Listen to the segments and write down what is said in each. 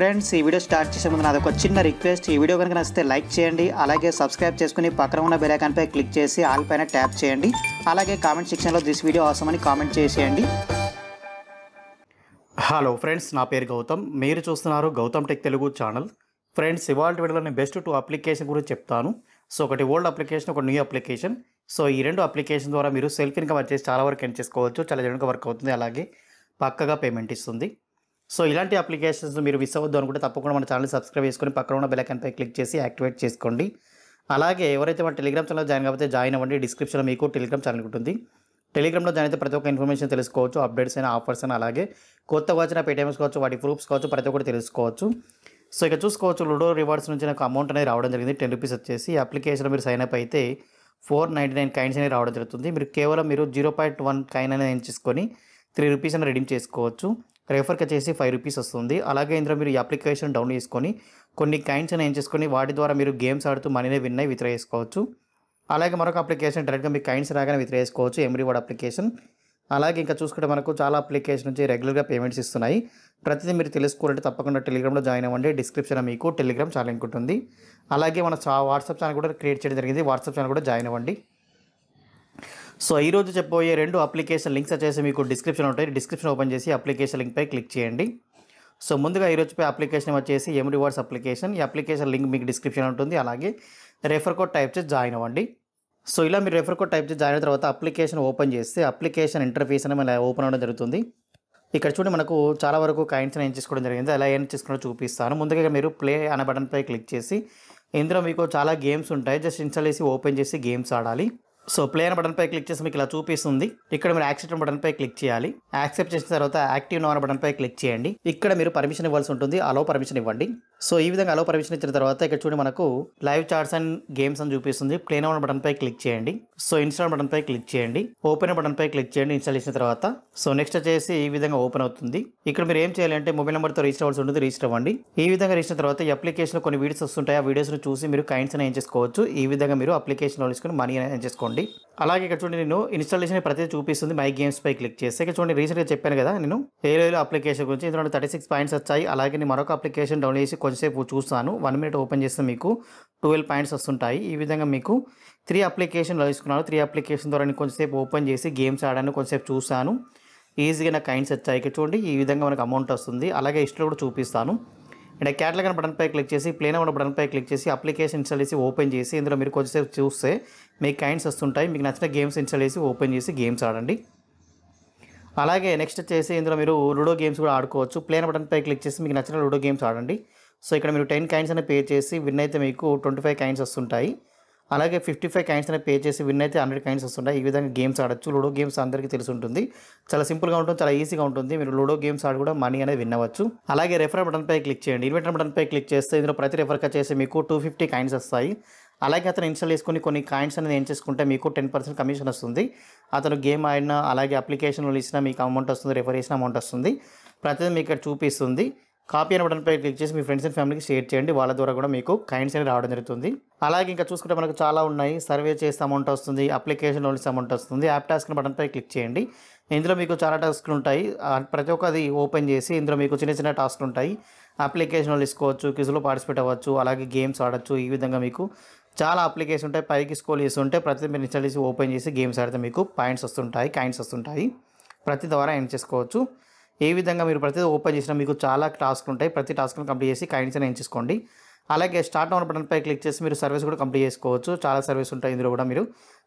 friends ఈ video start చేసే ముందు నాది ఒక చిన్న రిక్వెస్ట్ ఈ వీడియో కనుక నచ్చితే లైక్ చేయండి అలాగే సబ్స్క్రైబ్ చేసుకుని పక్కన ఉన్న పై క్లిక్ చేసి ఆల్ పైన ట్యాప్ చేయండి అలాగే కామెంట్ సెక్షన్లో దిస్ వీడియో అవసరం అని కామెంట్ చేసేయండి హలో ఫ్రెండ్స్ నా పేరు గౌతమ్ మీరు చూస్తున్నారు Gautam tech Telugu channel friends ఇవాళ వీడియోలోని బెస్ట్ టూ అప్లికేషన్ గురించి చెప్తాను సో ఒకటి ఓల్డ్ అప్లికేషన్ ఒక న్యూ అప్లికేషన్ సో ఈ రెండు అప్లికేషన్ ద్వారా మీరు సెల్ఫ్ ఇన్కమ్ వచ్చేసి చాలా వరకు ఎన్ చేసుకోవచ్చు చాలా జనకు వర్క్ అవుతుంది అలాగే పక్కగా పేమెంట్ ఇస్తుంది సో ఇలాంటి అప్లికేషన్స్ మీరు మిస్ అవ్వద్దు అనుకుంటే తప్పకుండా మన ఛానల్ సబ్స్క్రైబ్ చేసుకొని పక్కన ఉన్న బెలైకన్పై క్లిక్ చేసి యాక్టివేట్ చేసుకోండి అలాగే ఎవరైతే మన టెలిగ్రామ్ ఛానల్ జాయిన్ కాకపోతే జాయిన్ అవ్వండి డిస్క్రిప్షన్లో మీకు టెలిగ్రామ్ ఛానల్ ఉంటుంది టెలిగ్రామ్లో జాయిన్ అయితే ప్రతి ఒక్క ఇన్ఫర్మేషన్ తెలుసుకోవచ్చు అప్డేట్స్ అయినా ఆఫర్స్ అయినా అలాగే కొత్త వచ్చిన పేటీఎంస్ కావచ్చు వాటి ప్రూఫ్స్ కావచ్చు ప్రతి ఒక్కటి తెలుసుకోవచ్చు సో ఇక చూసుకోవచ్చు లూడో రివార్డ్స్ నుంచి నాకు అమౌంట్ అనేది రావడం జరిగింది టెన్ రూపీస్ వచ్చేసి అప్లికేషన్ మీరు సైన్ అప్ అయితే ఫోర్ నైంటీ నైన్ కైన్స్ అనేది రావడం జరుగుతుంది మీరు కేవలం మీరు జీరో పాయింట్ వన్ కైన్ అనేది తీసుకొని త్రీ రూపీస్ అని రెడీమ్ చేసుకోవచ్చు రెఫర్కి వచ్చేసి ఫైవ్ రూపీస్ వస్తుంది అలాగే ఇందులో మీరు ఈ అప్లికేషన్ డౌన్ చేసుకొని కొన్ని కైండ్స్ అని ఏం చేసుకొని వాటి ద్వారా మీరు గేమ్స్ ఆడుతూ మనీనే విన్ అయి చేసుకోవచ్చు అలాగే మరొక అప్లికేషన్ డైరెక్ట్గా మీ కైండ్స్ రాగానే విత్ర చేసుకోవచ్చు ఎమ్రీ వాడ్ అప్లికేషన్ అలాగే ఇంకా చూసుకుంటే మనకు చాలా అప్లికేషన్ నుంచి రెగ్యులర్గా పేమెంట్స్ ఇస్తున్నాయి ప్రతిదీ మీరు తెలుసుకోవాలంటే తప్పకుండా టెలిగ్రామ్లో జాయిన్ అవ్వండి డిస్క్రిప్షన్లో మీకు టెలిగ్రామ్ ఛానల్ ఉంటుంది అలాగే మన వాట్సాప్ ఛానల్ కూడా క్రియేట్ చేయడం జరిగింది వాట్సాప్ ఛానల్ కూడా జాయిన్ అవ్వండి సో ఈరోజు చెప్పబోయే రెండు అప్లికేషన్ లింక్స్ వచ్చేసి మీకు డిస్క్రిప్షన్ ఉంటాయి డిస్క్రిప్షన్ ఓపెన్ చేసి అప్లికేషన్ లింక్పై క్లిక్ చేయండి సో ముందుగా ఈరోజుపై అప్లికేషన్ వచ్చేసి ఎం రివార్డ్స్ అప్లికేషన్ ఈ అప్లికేషన్ లింక్ మీకు డిస్క్రిప్షన్ ఉంటుంది అలాగే రెఫర్ కోడ్ టైప్ చేసి జాయిన్ అవ్వండి సో ఇలా మీరు రెఫర్ కోడ్ టైప్ చేసి జాయిన్ అయిన తర్వాత అప్లికేషన్ ఓపెన్ చేస్తే అప్లికేషన్ ఇంటర్ఫీస్ అని మన ఓపెన్ అవ్వడం జరుగుతుంది ఇక్కడ చూడండి మనకు చాలా వరకు కైండ్స్ని ఏం చేసుకోవడం జరిగింది అలా ఏం చేసుకోవడం చూపిస్తాను ముందుగా మీరు ప్లే అనే బటన్పై క్లిక్ చేసి ఇందులో మీకు చాలా గేమ్స్ ఉంటాయి జస్ట్ ఇన్స్టాల్ చేసి ఓపెన్ చేసి గేమ్స్ ఆడాలి సో ప్లే అనే బటన్పై క్లిక్ చేసి మీకు ఇలా చూపిస్తుంది ఇక్కడ మీరు యాక్సెప్ట్ బటన్పై క్లిక్ చేయాలి యాక్సెప్ట్ చేసిన తర్వాత యాక్టివ్ నో అనే బటన్పై క్లిక్ చేయండి ఇక్కడ మీరు పర్మిషన్ ఇవ్వాల్సి ఉంటుంది అలో పర్మిషన్ ఇవ్వండి సో ఈ విధంగా అలో పర్మిషన్ ఇచ్చిన తర్వాత ఇక్కడ చూడండి మనకు లైవ్ చార్ట్స్ అండ్ గేమ్స్ అని చూపిస్తుంది ప్లేన్ అవుట్ బటన్ పై క్లిక్ చేయండి సో ఇన్స్టాల్ బటన్ పై క్లిక్ చేయండి ఓపెన్ బటన్ పై క్లిక్ చేయండి ఇన్స్టాల్ చేసిన తర్వాత సో నెక్స్ట్ వచ్చేసి ఈ విధంగా ఓపెన్ అవుతుంది ఇక్కడ మీరు ఏం చేయాలంటే మొబైల్ నెంబర్తో రిజిస్టర్ అవ్వాల్సి ఉంటుంది రిజిస్టర్ అవ్వండి ఈ విధంగా రిజిస్టర్ తర్వాత ఈ అప్లికేషన్లో కొన్ని వీడియోస్ వస్తుంటాయి ఆ వీడియోస్ను చూసి మీరు కైండ్స్ ఏం చేసుకోవచ్చు ఈ విధంగా మీరు అప్లికేషన్లో తీసుకుని మనీ ఏం చేసుకోండి అలాగే ఇక్కడ చూడండి నేను ఇన్స్టాలేషన్ ప్రతిదీ చూపిస్తుంది మై గేమ్స్ పై క్లిక్ చేస్తే ఇక్కడ చూడండి రీసెంట్గా చెప్పాను కదా నేను ఏ అప్లికేషన్ గురించి ఇందులో థర్టీ సిక్స్ పాయింట్స్ వచ్చాయి అలాగే మరొక అప్లికేషన్ డౌన్లోడ్ చేసి కొంచెంసేపు చూస్తాను వన్ మినిట్ ఓపెన్ చేస్తే మీకు ట్వెల్వ్ పాయింట్స్ వస్తుంటాయి ఈ విధంగా మీకు త్రీ అప్లికేషన్లు తీసుకున్నాను త్రీ అప్లికేషన్ ద్వారా నేను కొంచెంసేపు ఓపెన్ చేసి గేమ్స్ ఆడాను కొంచెంసేపు చూస్తాను ఈజీగా నాకు కైండ్స్ వచ్చాయి చూడండి ఈ విధంగా మనకు అమౌంట్ వస్తుంది అలాగే హిస్టరీ కూడా చూపిస్తాను అండ్ క్యాటలాగ్ బటన్ పై క్లిక్ చేసి ప్లేన్ అవ్వడం బటన్ పై క్లిక్ చేసి అప్లికేషన్ ఇన్స్టాల్ చేసి ఓపెన్ చేసి ఇందులో మీరు కొంచెంసేపు చూస్తే మీకు కైండ్స్ వస్తుంటాయి మీకు నచ్చిన గేమ్స్ ఇన్స్టాల్ చేసి ఓపెన్ చేసి గేమ్స్ ఆడండి అలాగే నెక్స్ట్ వచ్చేసి ఇందులో మీరు లూడో గేమ్స్ కూడా ఆడుకోవచ్చు ప్లేన్ బటన్ పై క్లిక్ చేసి మీకు నచ్చిన లూడో గేమ్స్ ఆడండి సో ఇక్కడ మీరు టెన్ కాయిన్స్ అనే పే చేసి విన్ అయితే మీకు ట్వంటీ ఫైవ్ కాయిన్స్ వస్తుంటాయి అలాగే ఫిఫ్టీ ఫైవ్ కాయిన్స్ అనే పే చేసి విన్ అయితే హండ్రెడ్ కాయిన్స్ వస్తుంటాయి ఈ విధంగా గేమ్స్ ఆడొచ్చు లూడో గేమ్స్ అందరికీ తెలిసి ఉంటుంది చాలా సింపుల్గా ఉంటుంది చాలా ఈజీగా ఉంటుంది మీరు లూడో గేమ్స్ ఆడి కూడా మనీ అనేది విన్నవచ్చు అలాగే రెఫర్ బటన్పై క్లిక్ చేయండి బటన్ బటన్పై క్లిక్ చేస్తే ఇందులో ప్రతి రెఫర్గా చేసి మీకు టూ ఫిఫ్టీ కాయిన్స్ వస్తాయి అలాగే అతను ఇన్స్టాల్ చేసుకుని కొన్ని కాయిన్స్ అనేది ఏం చేసుకుంటే మీకు టెన్ పర్సెంట్ కమిషన్ వస్తుంది అతను గేమ్ ఆడిన అలాగే అప్లికేషన్లు ఇచ్చిన మీకు అమౌంట్ వస్తుంది రెఫర్ చేసిన అమౌంట్ వస్తుంది ప్రతిదీ మీకు ఇక్కడ చూపిస్తుంది కాపీ అనే బటన్పై క్లిక్ చేసి మీ ఫ్రెండ్స్ అండ్ ఫ్యామిలీకి షేర్ చేయండి వాళ్ళ ద్వారా కూడా మీకు కైండ్స్ అనేది రావడం జరుగుతుంది అలాగే ఇంకా చూసుకుంటే మనకు చాలా ఉన్నాయి సర్వే చేస్తే అమౌంట్ వస్తుంది అప్లికేషన్ లోన్స్ అమౌంట్ వస్తుంది యాప్ టాస్క్ బటన్పై క్లిక్ చేయండి ఇందులో మీకు చాలా టాస్క్లు ఉంటాయి ప్రతి ఒక్కది ఓపెన్ చేసి ఇందులో మీకు చిన్న చిన్న టాస్క్లు ఉంటాయి అప్లికేషన్ వాళ్ళు ఇసుకోవచ్చు క్విజ్లో పార్టిసిపేట్ అవ్వచ్చు అలాగే గేమ్స్ ఆడచ్చు ఈ విధంగా మీకు చాలా అప్లికేషన్ ఉంటాయి పైకి స్కోల్ చేసి ఉంటే ప్రతి మీరు ఇన్స్టాల్ చేసి ఓపెన్ చేసి గేమ్స్ ఆడితే మీకు పాయింట్స్ వస్తుంటాయి కాయింట్స్ వస్తుంటాయి ప్రతి ద్వారా ఎండ్ చేసుకోవచ్చు ఏ విధంగా మీరు ప్రతిదీ ఓపెన్ చేసినా మీకు చాలా టాస్క్లు ఉంటాయి ప్రతి టాస్క్ను కంప్లీట్ చేసి కైండ్స్ ఎంచుకోండి అలాగే స్టార్ట్ అవున బటన్పై క్లిక్ చేసి మీరు సర్వీస్ కూడా కంప్లీట్ చేసుకోవచ్చు చాలా సర్వీస్ ఉంటాయి ఇందులో కూడా మీరు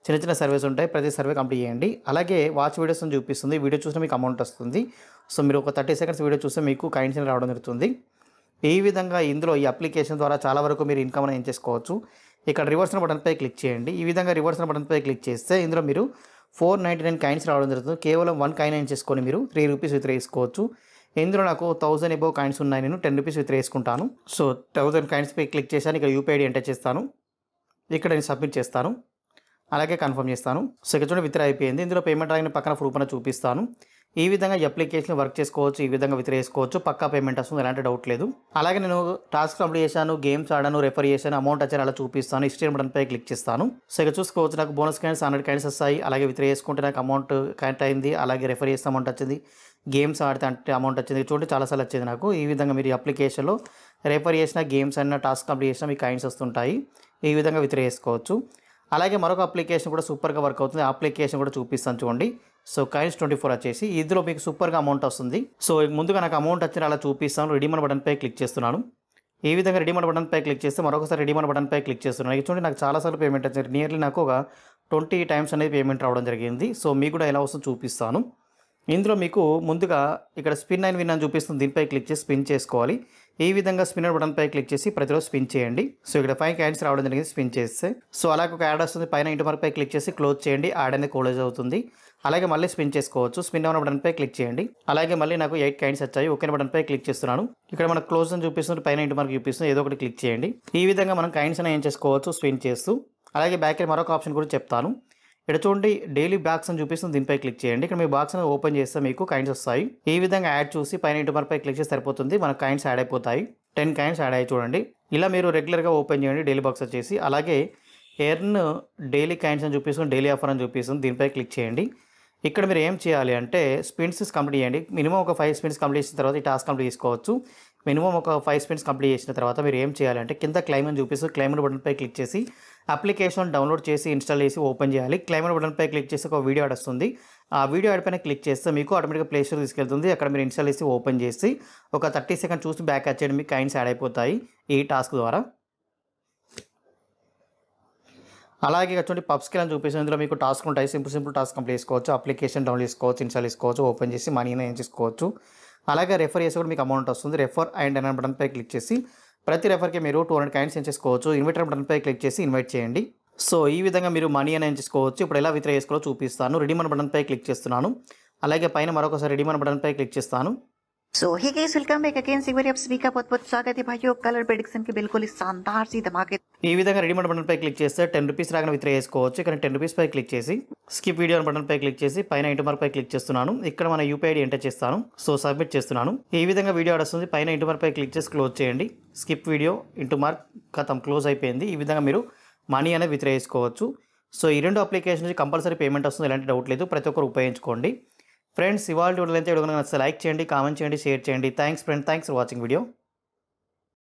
చిన్న చిన్న సర్వీస్ ఉంటాయి ప్రతి సర్వే కంప్లీట్ చేయండి అలాగే వాచ్ వీడియోస్ అని చూపిస్తుంది వీడియో చూసిన మీకు అమౌంట్ వస్తుంది సో మీరు ఒక థర్టీ సెకండ్స్ వీడియో చూస్తే మీకు కైండ్స్ అని రావడం జరుగుతుంది ఈ విధంగా ఇందులో ఈ అప్లికేషన్ ద్వారా చాలా వరకు మీరు ఇన్కమ్ అనేది చేసుకోవచ్చు ఇక్కడ రివర్సన్ బటన్పై క్లిక్ చేయండి ఈ విధంగా రివర్సన్ బటన్పై క్లిక్ చేస్తే ఇందులో మీరు ఫోర్ నైంటీ నైన్ కాయిన్స్ రావడం జరుగుతుంది కేవలం వన్ కాయిన్ అయిన చేసుకొని మీరు త్రీ రూపీస్ విత్ వేసుకోవచ్చు ఇందులో నాకు థౌసండ్ ఎబో కాయిన్స్ ఉన్నాయి నేను టెన్ రూపీస్ విత్ వేసుకుంటాను సో థౌసండ్ కాయిన్స్ పై క్లిక్ చేశాను ఇక్కడ ఐడి ఎంటర్ చేస్తాను ఇక్కడ నేను సబ్మిట్ చేస్తాను అలాగే కన్ఫర్మ్ చేస్తాను సెకండ్ చూడండి విత్డ్రా అయిపోయింది ఇందులో పేమెంట్ రాగిన పక్కన ప్రూఫ్ అని చూపిస్తాను ఈ విధంగా అప్లికేషన్ వర్క్ చేసుకోవచ్చు ఈ విధంగా విత్రేసుకోవచ్చు పక్కా పేమెంట్ వస్తుంది ఎలాంటి డౌట్ లేదు అలాగే నేను టాస్క్ కంప్లీట్ చేశాను గేమ్స్ ఆడాను రెఫర్ చేశాను అమౌంట్ వచ్చారు అలా చూపిస్తాను ఇష్టం బటన్ పై క్లిక్ చేస్తాను సో ఇక్కడ చూసుకోవచ్చు నాకు బోనస్ క్యాన్స్ హండ్రెడ్ కాయిన్స్ వస్తాయి అలాగే విత్రే చేసుకుంటే నాకు అమౌంట్ కనెక్ట్ అయింది అలాగే రెఫర్ చేస్తే అమౌంట్ వచ్చింది గేమ్స్ ఆడితే అంటే అమౌంట్ వచ్చింది చూడండి చాలాసార్లు వచ్చింది నాకు ఈ విధంగా మీరు అప్లికేషన్లో రెఫర్ చేసిన గేమ్స్ అయినా టాస్క్ కంప్లీట్ చేసినా మీకు కాయిన్స్ వస్తుంటాయి ఈ విధంగా విత్రే చేసుకోవచ్చు అలాగే మరొక అప్లికేషన్ కూడా సూపర్గా వర్క్ అవుతుంది అప్లికేషన్ కూడా చూపిస్తాను చూడండి సో కైన్స్ ట్వంటీ ఫోర్ వచ్చేసి ఇందులో మీకు సూపర్గా అమౌంట్ వస్తుంది సో ముందుగా నాకు అమౌంట్ వచ్చిన అలా చూపిస్తాను రెడీమన్ బటన్పై క్లిక్ చేస్తున్నాను ఏ విధంగా రెడీమన్ బటన్పై క్లిక్ చేస్తే మరొకసారి రెడీమన్ బటన్పై క్లిక్ చేస్తున్నాను ఇక చూడండి నాకు చాలాసార్లు పేమెంట్ వచ్చింది నియర్లీ నాకు ఒక ట్వంటీ టైమ్స్ అనేది పేమెంట్ రావడం జరిగింది సో మీకు కూడా ఎలా వస్తుందో చూపిస్తాను ఇందులో మీకు ముందుగా ఇక్కడ స్పిన్ అయిన విన్ అని చూపిస్తుంది దీనిపై క్లిక్ చేసి స్పిన్ చేసుకోవాలి ఈ విధంగా స్పిన్నర్ బటన్ పై క్లిక్ చేసి ప్రతిరోజు స్పిన్ చేయండి సో ఇక్కడ ఫైవ్ క్యాండ్స్ రావడం జరిగింది స్పిన్ చేస్తే సో అలాగే ఒక యాడ్ వస్తుంది పైన ఇంటి మార్క్ పై క్లిక్ చేసి క్లోజ్ చేయండి యాడ్ అనేది క్లోజ్ అవుతుంది అలాగే మళ్ళీ స్పిన్ చేసుకోవచ్చు స్పిన్ డౌన్ బటన్ పై క్లిక్ చేయండి అలాగే మళ్ళీ నాకు ఎయిట్ కైండ్స్ వచ్చాయి ఒకే బటన్ పై క్లిక్ చేస్తున్నాను ఇక్కడ మనకు క్లోజ్ అని చూపిస్తుంది పైన ఇంటి మార్క్ చూపిస్తుంది ఏదో ఒకటి క్లిక్ చేయండి ఈ విధంగా మనం కైండ్స్ అని ఏం చేసుకోవచ్చు స్పిన్ చేస్తూ అలాగే బ్యాక్ మరొక ఆప్షన్ కూడా చెప్తాను ఇక్కడ చూడండి డైలీ బాక్స్ అని చూపిస్తుంది దీనిపై క్లిక్ చేయండి ఇక్కడ మీ బాక్స్ అని ఓపెన్ చేస్తే మీకు కాయిన్స్ వస్తాయి ఈ విధంగా యాడ్ చూసి పైన ఇటుమర్పై క్లిక్ చేస్తే సరిపోతుంది మన కాయిన్స్ యాడ్ అయిపోతాయి టెన్ కాయిన్స్ యాడ్ అయ్యి చూడండి ఇలా మీరు రెగ్యులర్గా ఓపెన్ చేయండి డైలీ బాక్స్ వచ్చేసి అలాగే ఎర్న్ డైలీ కాయిన్స్ అని చూపిస్తుంది డైలీ ఆఫర్ అని చూపిస్తుంది దీనిపై క్లిక్ చేయండి ఇక్కడ మీరు ఏం చేయాలి అంటే స్పిన్స్ కంప్లీట్ చేయండి మినిమం ఒక ఫైవ్ స్పిన్స్ కంప్లీట్ చేసిన తర్వాత ఈ టాస్క్ కంప్లీట్ చేసుకోవచ్చు మినిమం ఒక ఫైవ్ స్పిన్స్ కంప్లీట్ చేసిన తర్వాత మీరు ఏం చేయాలంటే కింద క్లైమ్ అని చూపిస్తూ క్లైమ్ బటన్పై క్లిక్ చేసి అప్లికేషన్ డౌన్లోడ్ చేసి ఇన్స్టాల్ చేసి ఓపెన్ చేయాలి క్లైమర్ బటన్పై క్లిక్ చేసి ఒక వీడియో యాడ్ వస్తుంది ఆ వీడియో యాడ్ పైన క్లిక్ చేస్తే మీకు ఆటోమేటిక్గా ప్లేస్టోర్ తీసుకెళ్తుంది అక్కడ మీరు ఇన్స్టాల్ చేసి ఓపెన్ చేసి ఒక థర్టీ సెకండ్ చూసి బ్యాక్ వచ్చేయడం మీకు కైన్స్ యాడ్ అయిపోతాయి ఈ టాస్క్ ద్వారా అలాగే చూడండి పబ్ స్కిల్ అని చూపిస్తుంది ఇందులో మీకు టాస్క్ ఉంటాయి సింపుల్ సింపుల్ టాస్క్ కంప్లీట్ చేసుకోవచ్చు అప్లికేషన్ డౌన్లోడ్ చేసుకోవచ్చు ఇన్స్టాల్ చేసుకోవచ్చు ఓపెన్ చేసి మనీ ఏం చేసుకోవచ్చు అలాగే రెఫర్ చేసి కూడా మీకు అమౌంట్ వస్తుంది రెఫర్ అండ్ అనే బటన్పై క్లిక్ చేసి ప్రతి రెఫర్కి మీరు టూ హండ్రెడ్ కాయిన్స్ ఇన్వెటర్ ఇన్వైటర్ బటన్పై క్లిక్ చేసి ఇన్వైట్ చేయండి సో ఈ విధంగా మీరు మనీ అని ఎంచుకోవచ్చు ఇప్పుడు ఎలా విత్డ్రా చేసుకోవాలో చూపిస్తాను రెడీమన్ బటన్పై క్లిక్ చేస్తున్నాను అలాగే పైన మరొకసారి రెడీమన్ బటన్పై క్లిక్ చేస్తాను so hi guys welcome back again एक बार आप सभी का बहुत बहुत स्वागत है भाइयों कलर प्रेडिक्शन के बिल्कुल ఈ విధంగా రెడీమేడ్ బటన్ పై క్లిక్ చేస్తే టెన్ రూపీస్ రాగానే విత్ర చేసుకోవచ్చు ఇక్కడ టెన్ రూపీస్ పై క్లిక్ చేసి స్కిప్ వీడియో బటన్ పై క్లిక్ చేసి పైన ఇంటి మార్క్ పై క్లిక్ చేస్తున్నాను ఇక్కడ మన యూపీఐడి ఎంటర్ చేస్తాను సో సబ్మిట్ చేస్తున్నాను ఈ విధంగా వీడియో వస్తుంది పైన ఇంటి మార్క్ పై క్లిక్ చేసి క్లోజ్ చేయండి స్కిప్ వీడియో ఇంటి మార్క్ కథం క్లోజ్ అయిపోయింది ఈ విధంగా మీరు మనీ అనేది విత్ర చేసుకోవచ్చు సో ఈ రెండు అప్లికేషన్ కంపల్సరీ పేమెంట్ వస్తుంది ఎలాంటి డౌట్ లేదు ప్రతి ఒక్కరు ఉపయోగించుకోండి ఫ్రెండ్స్ ఇవాళ వీడియోలు అయితే వీడియో నచ్చితే లైక్ చేయండి కామెంట్ చేయండి షేర్ చేయండి thanks friend thanks for watching video